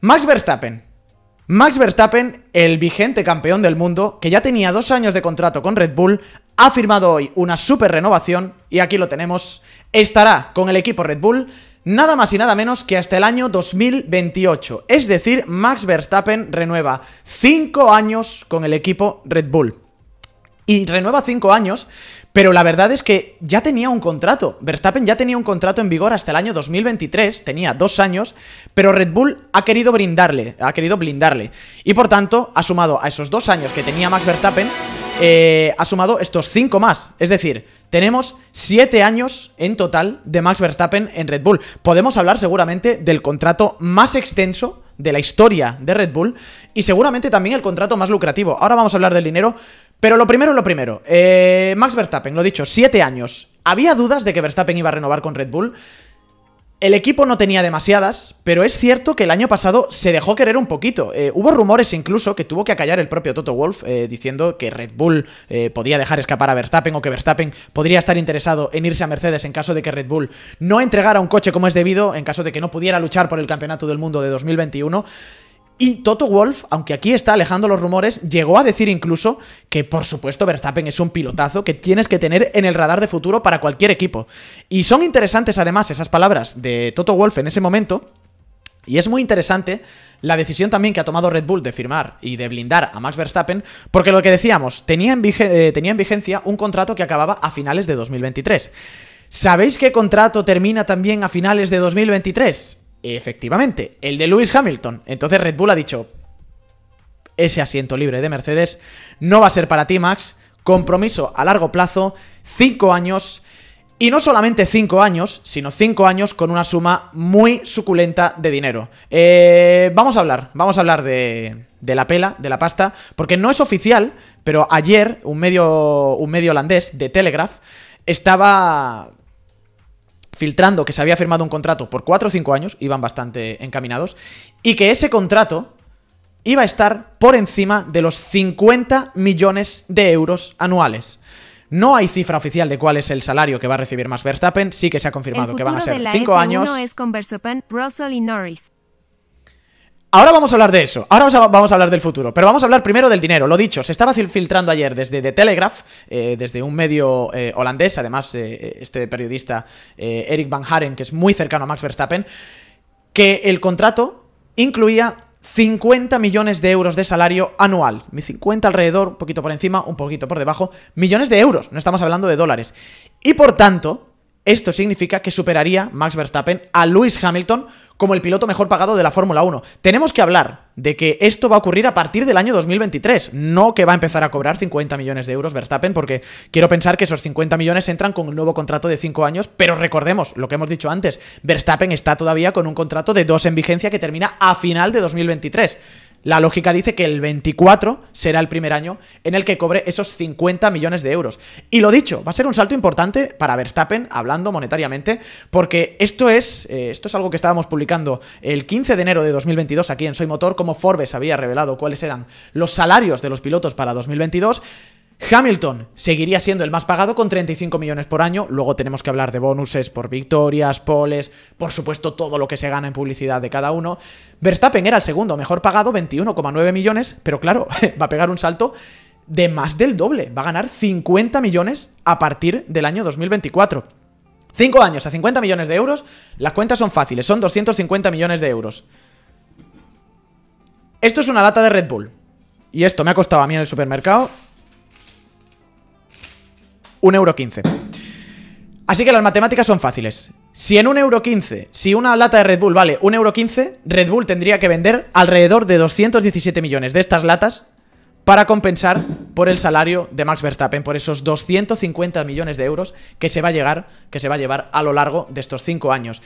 Max Verstappen. Max Verstappen, el vigente campeón del mundo, que ya tenía dos años de contrato con Red Bull, ha firmado hoy una super renovación, y aquí lo tenemos, estará con el equipo Red Bull nada más y nada menos que hasta el año 2028. Es decir, Max Verstappen renueva cinco años con el equipo Red Bull y renueva cinco años, pero la verdad es que ya tenía un contrato. Verstappen ya tenía un contrato en vigor hasta el año 2023, tenía dos años, pero Red Bull ha querido brindarle, ha querido blindarle. Y por tanto, ha sumado a esos dos años que tenía Max Verstappen, eh, ha sumado estos cinco más. Es decir, tenemos siete años en total de Max Verstappen en Red Bull. Podemos hablar seguramente del contrato más extenso de la historia de Red Bull y seguramente también el contrato más lucrativo. Ahora vamos a hablar del dinero, pero lo primero, lo primero. Eh, Max Verstappen, lo dicho, siete años. Había dudas de que Verstappen iba a renovar con Red Bull. El equipo no tenía demasiadas, pero es cierto que el año pasado se dejó querer un poquito. Eh, hubo rumores incluso que tuvo que acallar el propio Toto Wolf eh, diciendo que Red Bull podía dejar escapar a Verstappen o que Verstappen podría estar interesado en irse a Mercedes en caso de que Red Bull no entregara un coche como es debido, en caso de que no pudiera luchar por el Campeonato del Mundo de 2021. Y Toto Wolf, aunque aquí está alejando los rumores, llegó a decir incluso que por supuesto Verstappen es un pilotazo que tienes que tener en el radar de futuro para cualquier equipo. Y son interesantes además esas palabras de Toto Wolf en ese momento. Y es muy interesante la decisión también que ha tomado Red Bull de firmar y de blindar a Max Verstappen, porque lo que decíamos, tenía en, eh, tenía en vigencia un contrato que acababa a finales de 2023. ¿Sabéis qué contrato termina también a finales de 2023? Efectivamente, el de Lewis Hamilton. Entonces Red Bull ha dicho, ese asiento libre de Mercedes no va a ser para ti, Max. Compromiso a largo plazo, 5 años. Y no solamente 5 años, sino 5 años con una suma muy suculenta de dinero. Eh, vamos a hablar, vamos a hablar de, la pela, de la pasta, porque no es oficial, pero ayer un medio, un medio holandés de Telegraph estaba filtrando que se había firmado un contrato por 4 o 5 años, iban bastante encaminados, y que ese contrato iba a estar por encima de los 50 millones de euros anuales. No hay cifra oficial de cuál es el salario que va a recibir Max Verstappen, sí que se ha confirmado que van a ser 5 años. Es Ahora vamos a hablar de eso, ahora vamos a, hablar del futuro, pero vamos a hablar primero del dinero. Lo dicho, se estaba filtrando ayer desde The Telegraph, eh, desde un medio eh, holandés, además eh, este periodista Eric Van Haren, que es muy cercano a Max Verstappen, que el contrato incluía 50 millones de euros de salario anual. Mi 50 alrededor, un poquito por encima, un poquito por debajo, millones de euros, no estamos hablando de dólares. Y por tanto, esto significa que superaría Max Verstappen a Lewis Hamilton como el piloto mejor pagado de la Fórmula 1. Tenemos que hablar de que esto va a ocurrir a partir del año 2023, no que va a empezar a cobrar 50 millones de euros Verstappen, porque quiero pensar que esos 50 millones entran con un nuevo contrato de 5 años, pero recordemos lo que hemos dicho antes, Verstappen está todavía con un contrato de 2 en vigencia que termina a final de 2023. La lógica dice que el 24 será el primer año en el que cobre esos 50 millones de euros. Y lo dicho, va a ser un salto importante para Verstappen, hablando monetariamente, porque esto es, eh, esto es algo que estábamos publicando el 15 de enero de 2022 aquí en Soy Motor, como Forbes había revelado cuáles eran los salarios de los pilotos para 2022. Hamilton seguiría siendo el más pagado con 35 millones por año. Luego tenemos que hablar de bonuses por victorias, poles, por supuesto todo lo que se gana en publicidad de cada uno. Verstappen era el segundo mejor pagado, 21,9 millones, pero claro, va a pegar un salto de más del doble. Va a ganar 50 millones a partir del año 2024. 5 años a 50 millones de euros, las cuentas son fáciles, son 250 millones de euros. Esto es una lata de Red Bull. Y esto me ha costado a mí en el supermercado 1,15€. Así que las matemáticas son fáciles. Si en 1,15€, si una lata de Red Bull vale 1,15€, Red Bull tendría que vender alrededor de 217 millones de estas latas para compensar por el salario de Max Verstappen, por esos 250 millones de euros que se va a llegar, que se va a llevar a lo largo de estos 5 años.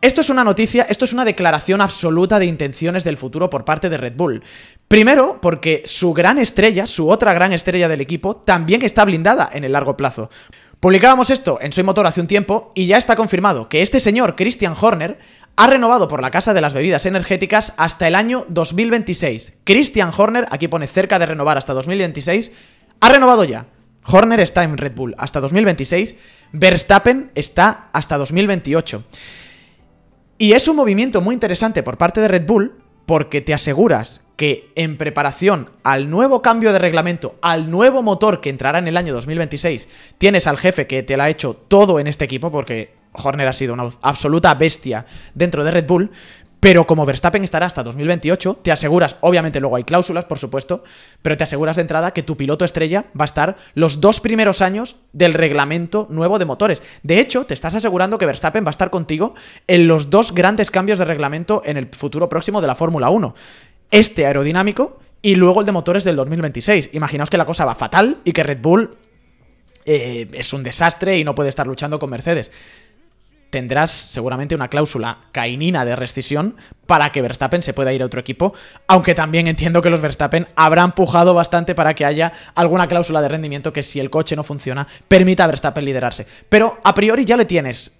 Esto es una noticia, esto es una declaración absoluta de intenciones del futuro por parte de Red Bull. Primero, porque su gran estrella, su otra gran estrella del equipo, también está blindada en el largo plazo. Publicábamos esto en Soy Motor hace un tiempo y ya está confirmado que este señor, Christian Horner, ha renovado por la Casa de las Bebidas Energéticas hasta el año 2026. Christian Horner, aquí pone cerca de renovar hasta 2026, ha renovado ya. Horner está en Red Bull hasta 2026, Verstappen está hasta 2028. Y es un movimiento muy interesante por parte de Red Bull porque te aseguras que en preparación al nuevo cambio de reglamento, al nuevo motor que entrará en el año 2026, tienes al jefe que te lo ha hecho todo en este equipo, porque Horner ha sido una absoluta bestia dentro de Red Bull, pero como Verstappen estará hasta 2028, te aseguras, obviamente luego hay cláusulas, por supuesto, pero te aseguras de entrada que tu piloto estrella va a estar los dos primeros años del reglamento nuevo de motores. De hecho, te estás asegurando que Verstappen va a estar contigo en los dos grandes cambios de reglamento en el futuro próximo de la Fórmula 1. Este aerodinámico y luego el de motores del 2026. Imaginaos que la cosa va fatal y que Red Bull eh, es un desastre y no puede estar luchando con Mercedes tendrás seguramente una cláusula cainina de rescisión para que Verstappen se pueda ir a otro equipo, aunque también entiendo que los Verstappen habrán pujado bastante para que haya alguna cláusula de rendimiento que si el coche no funciona permita a Verstappen liderarse. Pero a priori ya le tienes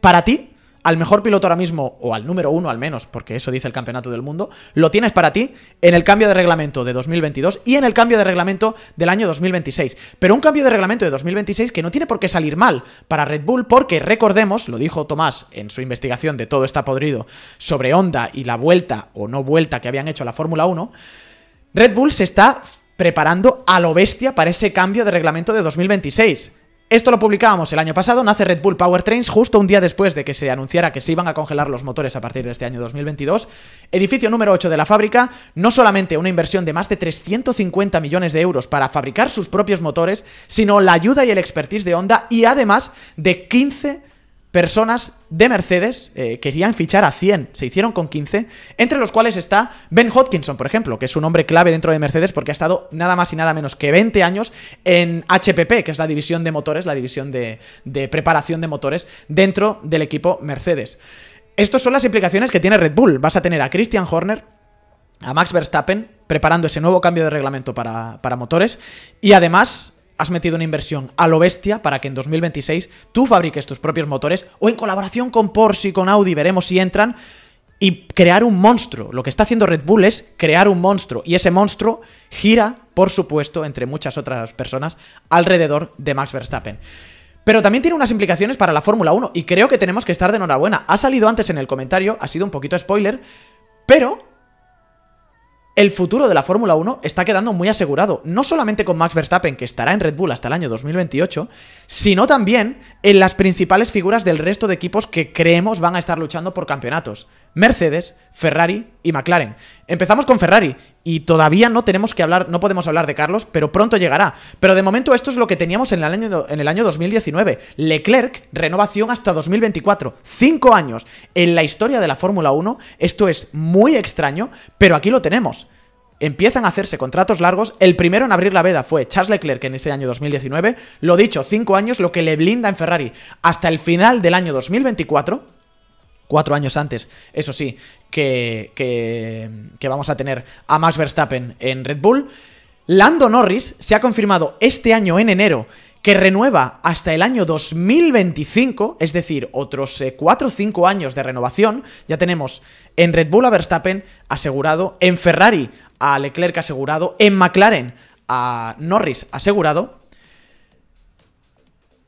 para ti al mejor piloto ahora mismo, o al número uno al menos, porque eso dice el campeonato del mundo, lo tienes para ti en el cambio de reglamento de 2022 y en el cambio de reglamento del año 2026. Pero un cambio de reglamento de 2026 que no tiene por qué salir mal para Red Bull, porque recordemos, lo dijo Tomás en su investigación de Todo está podrido sobre Honda y la vuelta o no vuelta que habían hecho a la Fórmula 1, Red Bull se está preparando a lo bestia para ese cambio de reglamento de 2026. Esto lo publicábamos el año pasado, nace Red Bull Powertrains justo un día después de que se anunciara que se iban a congelar los motores a partir de este año 2022. Edificio número 8 de la fábrica, no solamente una inversión de más de 350 millones de euros para fabricar sus propios motores, sino la ayuda y el expertise de Honda y además de 15 personas de Mercedes eh, querían fichar a 100, se hicieron con 15, entre los cuales está Ben Hodkinson, por ejemplo, que es un hombre clave dentro de Mercedes porque ha estado nada más y nada menos que 20 años en HPP, que es la división de motores, la división de, preparación de motores dentro del equipo Mercedes. Estas son las implicaciones que tiene Red Bull. Vas a tener a Christian Horner, a Max Verstappen, preparando ese nuevo cambio de reglamento para, para motores, y además has metido una inversión a lo bestia para que en 2026 tú fabriques tus propios motores o en colaboración con Porsche y con Audi, veremos si entran, y crear un monstruo. Lo que está haciendo Red Bull es crear un monstruo y ese monstruo gira, por supuesto, entre muchas otras personas, alrededor de Max Verstappen. Pero también tiene unas implicaciones para la Fórmula 1 y creo que tenemos que estar de enhorabuena. Ha salido antes en el comentario, ha sido un poquito spoiler, pero el futuro de la Fórmula 1 está quedando muy asegurado, no solamente con Max Verstappen, que estará en Red Bull hasta el año 2028, sino también en las principales figuras del resto de equipos que creemos van a estar luchando por campeonatos. Mercedes, Ferrari y McLaren. Empezamos con Ferrari y todavía no tenemos que hablar, no podemos hablar de Carlos, pero pronto llegará. Pero de momento esto es lo que teníamos en el año, en el año 2019. Leclerc, renovación hasta 2024. Cinco años en la historia de la Fórmula 1. Esto es muy extraño, pero aquí lo tenemos empiezan a hacerse contratos largos. El primero en abrir la veda fue Charles Leclerc en ese año 2019. Lo dicho, cinco años, lo que le blinda en Ferrari hasta el final del año 2024 cuatro años antes, eso sí, que, que, que, vamos a tener a Max Verstappen en Red Bull. Lando Norris se ha confirmado este año en enero que renueva hasta el año 2025, es decir, otros 4 eh, o 5 años de renovación. Ya tenemos en Red Bull a Verstappen asegurado, en Ferrari a Leclerc asegurado, en McLaren a Norris asegurado.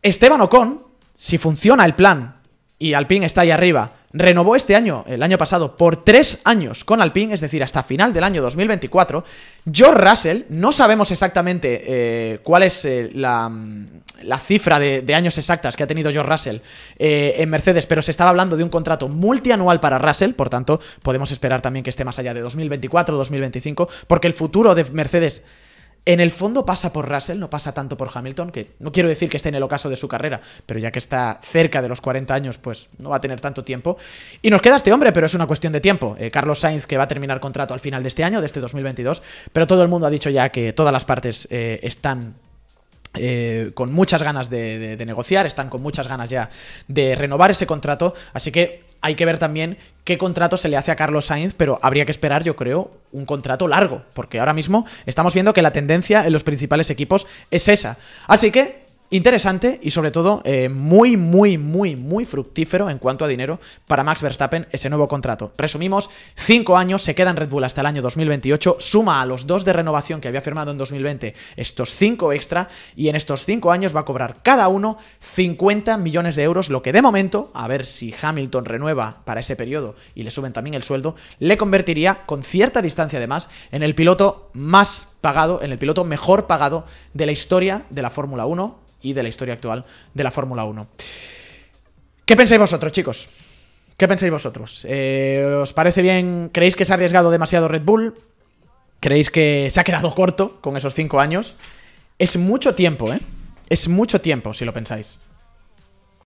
Esteban Ocon, si funciona el plan y Alpine está ahí arriba, renovó este año, el año pasado, por tres años con Alpine, es decir, hasta final del año 2024. George Russell, no sabemos exactamente eh, cuál es eh, la, mm, la, cifra de, años exactas que ha tenido George Russell eh, en Mercedes, pero se estaba hablando de un contrato multianual para Russell, por tanto, podemos esperar también que esté más allá de 2024, 2025, porque el futuro de Mercedes en el fondo pasa por Russell, no pasa tanto por Hamilton, que no quiero decir que esté en el ocaso de su carrera, pero ya que está cerca de los 40 años, pues no va a tener tanto tiempo. Y nos queda este hombre, pero es una cuestión de tiempo. Eh, Carlos Sainz, que va a terminar contrato al final de este año, de este 2022, pero todo el mundo ha dicho ya que todas las partes eh, están eh, con muchas ganas de, negociar, están con muchas ganas ya de renovar ese contrato, así que hay que ver también qué contrato se le hace a Carlos Sainz, pero habría que esperar, yo creo, un contrato largo, porque ahora mismo estamos viendo que la tendencia en los principales equipos es esa. Así que Interesante y sobre todo eh, muy, muy, muy, muy fructífero en cuanto a dinero para Max Verstappen ese nuevo contrato. Resumimos, cinco años, se queda en Red Bull hasta el año 2028, suma a los dos de renovación que había firmado en 2020 estos cinco extra y en estos cinco años va a cobrar cada uno 50 millones de euros, lo que de momento, a ver si Hamilton renueva para ese periodo y le suben también el sueldo, le convertiría con cierta distancia además en el piloto más pagado, en el piloto mejor pagado de la historia de la Fórmula 1 y de la historia actual de la Fórmula 1. ¿Qué pensáis vosotros, chicos? ¿Qué pensáis vosotros? Eh, ¿Os parece bien? ¿Creéis que se ha arriesgado demasiado Red Bull? ¿Creéis que se ha quedado corto con esos cinco años? Es mucho tiempo, ¿eh? Es mucho tiempo, si lo pensáis.